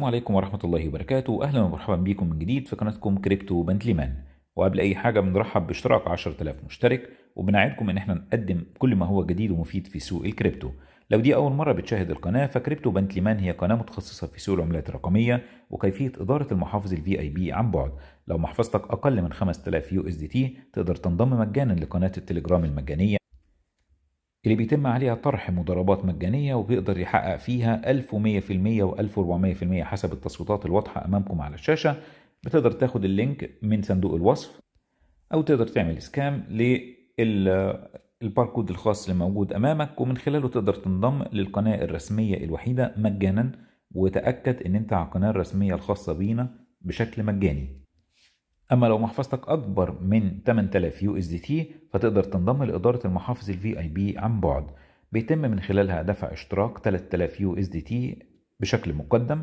السلام عليكم ورحمة الله وبركاته أهلا ومرحبا بيكم من جديد في قناتكم كريبتو بنتليمان وقبل أي حاجة بنرحب باشتراك 10000 مشترك وبنعدكم إن احنا نقدم كل ما هو جديد ومفيد في سوق الكريبتو لو دي أول مرة بتشاهد القناة فكريبتو بنتليمان هي قناة متخصصة في سوق العملات الرقمية وكيفية إدارة المحافظ الفي أي بي عن بعد لو محفظتك أقل من 5000 يو اس دي تي تقدر تنضم مجانا لقناة التليجرام المجانية اللي بيتم عليها طرح مضاربات مجانية وبيقدر يحقق فيها 1100% و1400% حسب التصويتات الواضحة أمامكم على الشاشة بتقدر تاخد اللينك من صندوق الوصف أو تقدر تعمل سكام للباركود الخاص اللي موجود أمامك ومن خلاله تقدر تنضم للقناة الرسمية الوحيدة مجانا وتأكد إن أنت على القناة الرسمية الخاصة بينا بشكل مجاني اما لو محفظتك اكبر من 8000 يو اس دي تي فتقدر تنضم لاداره المحافظ الفي اي بي عن بعد بيتم من خلالها دفع اشتراك 3000 يو اس دي تي بشكل مقدم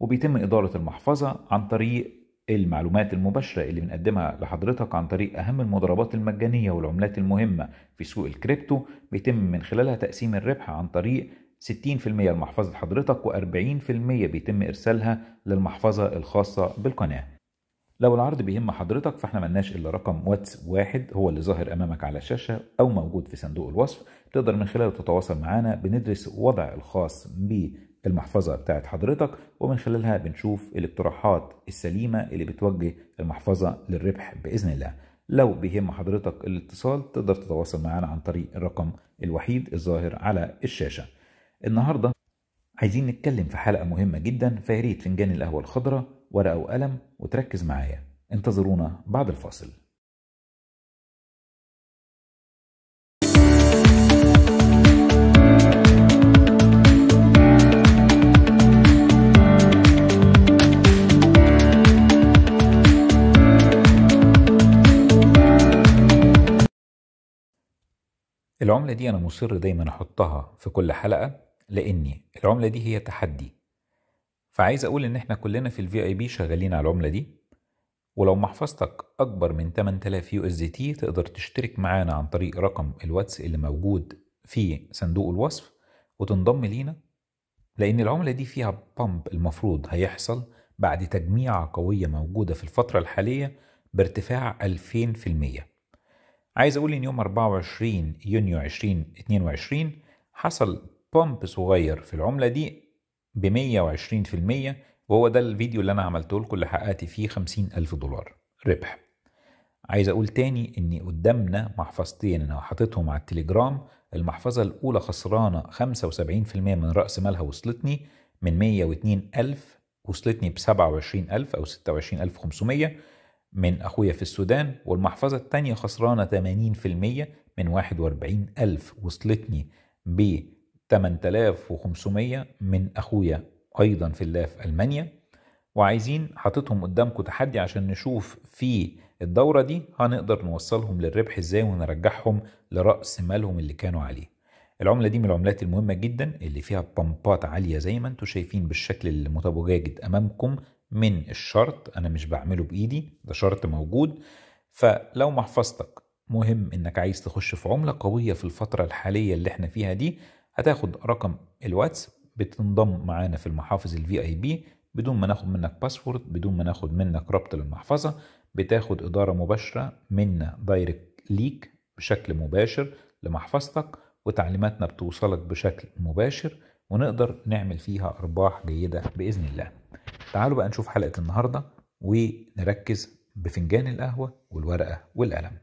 وبيتم اداره المحفظه عن طريق المعلومات المباشرة اللي بنقدمها لحضرتك عن طريق أهم المضاربات المجانية والعملات المهمة في سوق الكريبتو بيتم من خلالها تقسيم الربح عن طريق 60% لمحفظة حضرتك و40% بيتم إرسالها للمحفظة الخاصة بالقناة لو العرض بيهم حضرتك فاحنا ملناش الا رقم واتس واحد هو اللي ظاهر امامك على الشاشه او موجود في صندوق الوصف تقدر من خلاله تتواصل معانا بندرس وضع الخاص بالمحفظه بتاعت حضرتك ومن خلالها بنشوف الاقتراحات السليمه اللي بتوجه المحفظه للربح باذن الله لو بيهم حضرتك الاتصال تقدر تتواصل معانا عن طريق الرقم الوحيد الظاهر على الشاشه النهارده عايزين نتكلم في حلقه مهمه جدا فياريت فنجان القهوه الخضراء ورقة وقلم وتركز معايا انتظرونا بعد الفاصل العملة دي أنا مصر دايما أحطها في كل حلقة لأني العملة دي هي تحدي فعايز اقول ان احنا كلنا في الفي اي بي شغالين على العمله دي ولو محفظتك اكبر من 8000 يو اس دي تي تقدر تشترك معانا عن طريق رقم الواتس اللي موجود في صندوق الوصف وتنضم لينا لان العمله دي فيها بامب المفروض هيحصل بعد تجميعة قوية موجودة في الفترة الحالية بارتفاع 2000% عايز أقول إن يوم 24 يونيو 2022 حصل بامب صغير في العملة دي ب 120% وهو ده الفيديو اللي انا عملته لكم اللي حققت فيه 50 ألف دولار ربح عايز اقول تاني ان قدامنا محفظتين انا حاططهم على التليجرام المحفظة الاولى خسرانة 75% من رأس مالها وصلتني من 102 ألف وصلتني ب 27 ألف أو 26 ألف 500 من أخويا في السودان والمحفظة الثانيه خسرانة 80% من 41 ألف وصلتني ب 8500 من اخويا ايضا في الله في المانيا وعايزين حاططهم قدامكم تحدي عشان نشوف في الدوره دي هنقدر نوصلهم للربح ازاي ونرجعهم لراس مالهم اللي كانوا عليه العمله دي من العملات المهمه جدا اللي فيها بامبات عاليه زي ما انتم شايفين بالشكل المتواجد امامكم من الشرط انا مش بعمله بايدي ده شرط موجود فلو محفظتك مهم انك عايز تخش في عمله قويه في الفتره الحاليه اللي احنا فيها دي هتاخد رقم الواتس بتنضم معانا في المحافظ الفي اي بي بدون ما ناخد منك باسورد بدون ما ناخد منك ربط للمحفظه بتاخد اداره مباشره منا دايركت ليك بشكل مباشر لمحفظتك وتعليماتنا بتوصلك بشكل مباشر ونقدر نعمل فيها ارباح جيده باذن الله تعالوا بقى نشوف حلقه النهارده ونركز بفنجان القهوه والورقه والقلم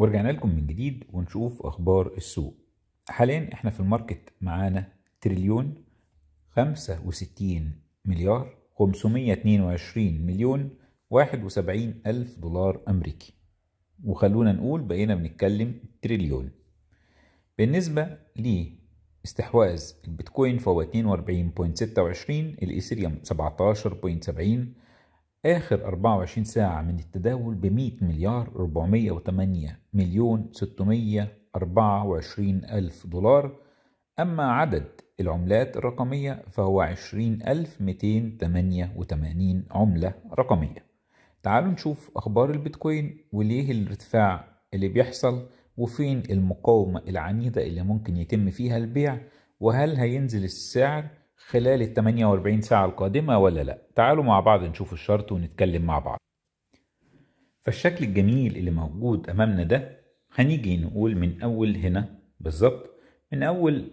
ورجعنا لكم من جديد ونشوف اخبار السوق حاليا احنا في الماركت معانا تريليون 65 مليار 522 مليون 71 ألف دولار أمريكي وخلونا نقول بقينا بنتكلم تريليون بالنسبة لاستحواذ البيتكوين فهو 42.26 الإيثيريوم 17.70 آخر 24 ساعة من التداول ب 100 مليار 408 مليون 624 ألف دولار أما عدد العملات الرقمية فهو 20288 عملة رقمية تعالوا نشوف أخبار البيتكوين وليه الارتفاع اللي بيحصل وفين المقاومة العنيدة اللي ممكن يتم فيها البيع وهل هينزل السعر خلال ال 48 ساعة القادمة ولا لا تعالوا مع بعض نشوف الشرط ونتكلم مع بعض فالشكل الجميل اللي موجود أمامنا ده هنيجي نقول من أول هنا بالظبط من أول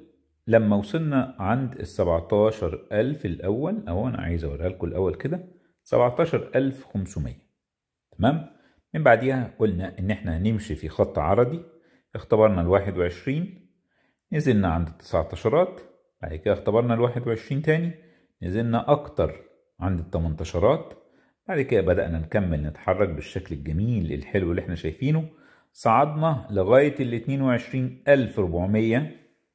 لما وصلنا عند ال 17000 الأول أهو أنا عايز أوريها لكم الأول كده 17500 تمام من بعديها قلنا إن إحنا هنمشي في خط عرضي اختبرنا ال 21 نزلنا عند التسعتاشرات بعد كده اختبرنا الواحد وعشرين تاني نزلنا أكتر عند التمنتاشرات بعد كده بدأنا نكمل نتحرك بالشكل الجميل الحلو اللي احنا شايفينه صعدنا لغاية ال 22400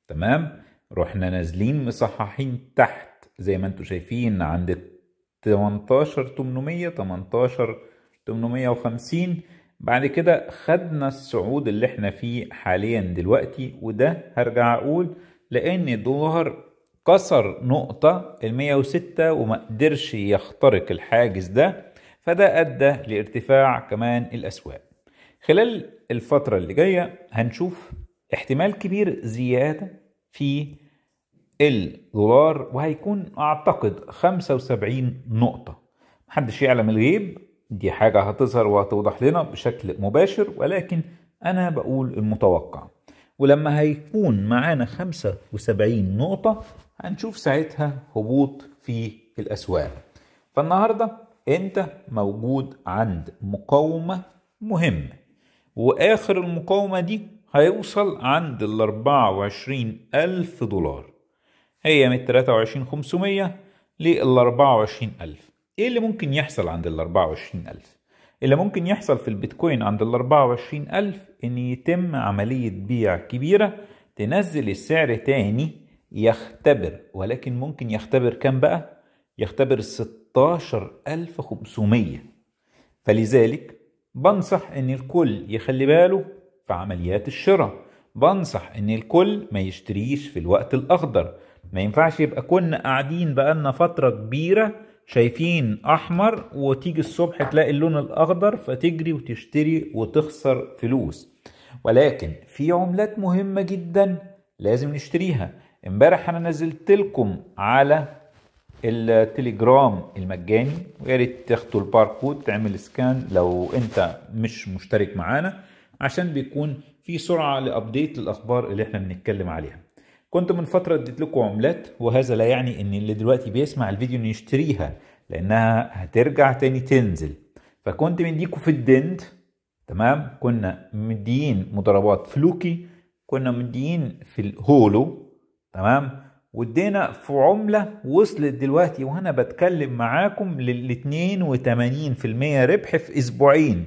تمام رحنا نازلين مصححين تحت زي ما انتوا شايفين عند ال 18800 18850 بعد كده خدنا الصعود اللي احنا فيه حاليا دلوقتي وده هرجع اقول لأن الظهر كسر نقطة ال 106 وما قدرش يخترق الحاجز ده فده أدى لارتفاع كمان الأسواق خلال الفترة اللي جاية هنشوف احتمال كبير زيادة في الدولار وهيكون أعتقد 75 نقطة محدش يعلم الغيب دي حاجة هتظهر وهتوضح لنا بشكل مباشر ولكن أنا بقول المتوقع ولما هيكون معانا 75 نقطة هنشوف ساعتها هبوط في الأسواق فالنهاردة أنت موجود عند مقاومة مهمة وآخر المقاومة دي هيوصل عند ال 24 ألف دولار هي من 23 500 لل 24 ألف إيه اللي ممكن يحصل عند ال 24 ألف؟ اللي ممكن يحصل في البيتكوين عند ال 24000 إن يتم عملية بيع كبيرة تنزل السعر تاني يختبر ولكن ممكن يختبر كام بقى؟ يختبر 16500 فلذلك بنصح إن الكل يخلي باله في عمليات الشراء بنصح إن الكل ما يشتريش في الوقت الأخضر ما ينفعش يبقى كنا قاعدين بقالنا فترة كبيرة شايفين احمر وتيجي الصبح تلاقي اللون الاخضر فتجري وتشتري وتخسر فلوس ولكن في عملات مهمه جدا لازم نشتريها امبارح انا نزلت لكم على التليجرام المجاني ويا ريت تاخدوا الباركود تعمل سكان لو انت مش مشترك معانا عشان بيكون في سرعه لابديت الاخبار اللي احنا بنتكلم عليها كنت من فترة اديت لكم عملات وهذا لا يعني ان اللي دلوقتي بيسمع الفيديو انه يشتريها لانها هترجع تاني تنزل فكنت مديكم في الدند تمام كنا مديين مضاربات فلوكي كنا مديين في الهولو تمام ودينا في عملة وصلت دلوقتي وانا بتكلم معاكم لل 82% ربح في اسبوعين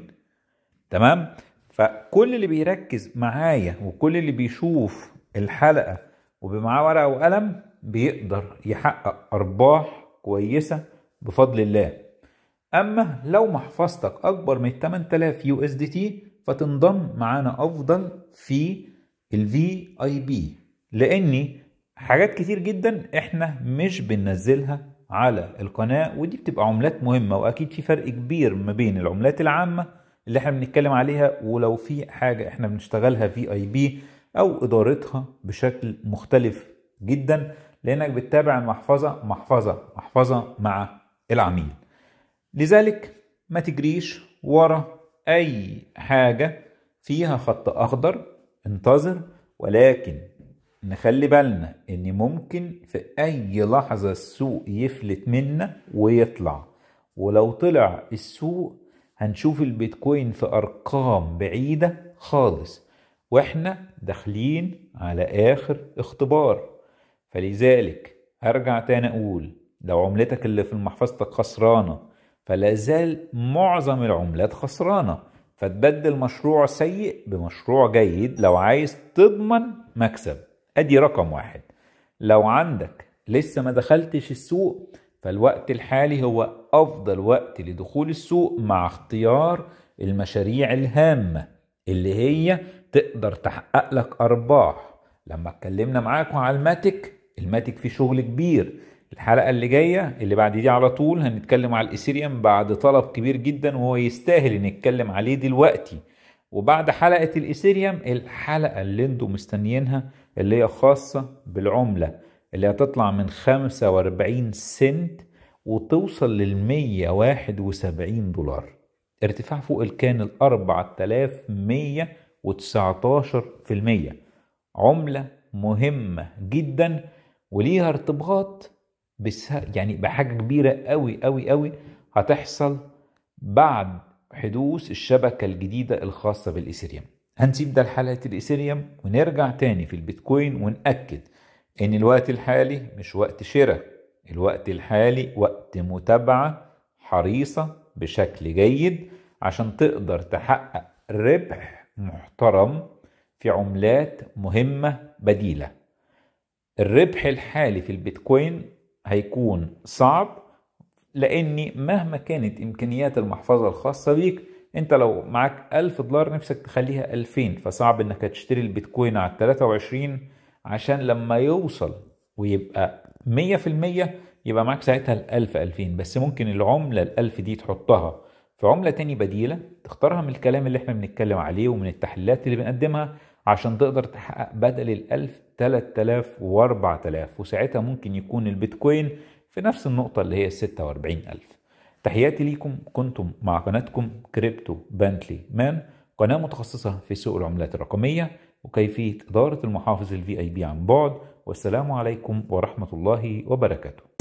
تمام فكل اللي بيركز معايا وكل اللي بيشوف الحلقة وبمعاه ورقة وقلم بيقدر يحقق أرباح كويسة بفضل الله أما لو محفظتك أكبر من 8000 يو اس دي تي فتنضم معانا أفضل في الفي اي بي لأني حاجات كتير جدا احنا مش بننزلها على القناة ودي بتبقى عملات مهمة وأكيد في فرق كبير ما بين العملات العامة اللي احنا بنتكلم عليها ولو في حاجة احنا بنشتغلها في اي بي او ادارتها بشكل مختلف جدا لانك بتتابع المحفظه محفظه محفظه مع العميل لذلك ما تجريش ورا اي حاجه فيها خط اخضر انتظر ولكن نخلي بالنا ان ممكن في اي لحظه السوق يفلت منا ويطلع ولو طلع السوق هنشوف البيتكوين في ارقام بعيده خالص واحنا داخلين على اخر اختبار فلذلك ارجع تاني اقول لو عملتك اللي في محفظتك خسرانه فلا زال معظم العملات خسرانه فتبدل مشروع سيء بمشروع جيد لو عايز تضمن مكسب ادي رقم واحد لو عندك لسه ما دخلتش السوق فالوقت الحالي هو افضل وقت لدخول السوق مع اختيار المشاريع الهامه اللي هي تقدر تحقق لك ارباح لما اتكلمنا معاكم على الماتك الماتك فيه شغل كبير الحلقه اللي جايه اللي بعد دي على طول هنتكلم على الايثيريوم بعد طلب كبير جدا وهو يستاهل نتكلم عليه دلوقتي وبعد حلقه الايثيريوم الحلقه اللي انتم مستنيينها اللي هي خاصه بالعمله اللي هتطلع من 45 سنت وتوصل لل 171 دولار ارتفاع فوق الكان ال 4100 و19% عملة مهمة جدا وليها ارتباط يعني بحاجة كبيرة قوي قوي قوي هتحصل بعد حدوث الشبكة الجديدة الخاصة بالإيثيريوم هنسيب ده لحلقة الإيثيريوم ونرجع تاني في البيتكوين ونأكد إن الوقت الحالي مش وقت شراء الوقت الحالي وقت متابعة حريصة بشكل جيد عشان تقدر تحقق ربح محترم في عملات مهمة بديلة الربح الحالي في البيتكوين هيكون صعب لاني مهما كانت امكانيات المحفظة الخاصة بيك انت لو معاك 1000 دولار نفسك تخليها 2000 فصعب انك تشتري البيتكوين على 23 عشان لما يوصل ويبقى 100% يبقى معاك ساعتها ال 1000 2000 بس ممكن العملة ال 1000 دي تحطها عملة تاني بديلة تختارها من الكلام اللي احنا بنتكلم عليه ومن التحليلات اللي بنقدمها عشان تقدر تحقق بدل الألف 3000 و4000 وساعتها ممكن يكون البيتكوين في نفس النقطة اللي هي 46000 تحياتي ليكم كنتم مع قناتكم كريبتو بانتلي مان قناة متخصصة في سوق العملات الرقمية وكيفية إدارة المحافظ الفي اي بي عن بعد والسلام عليكم ورحمة الله وبركاته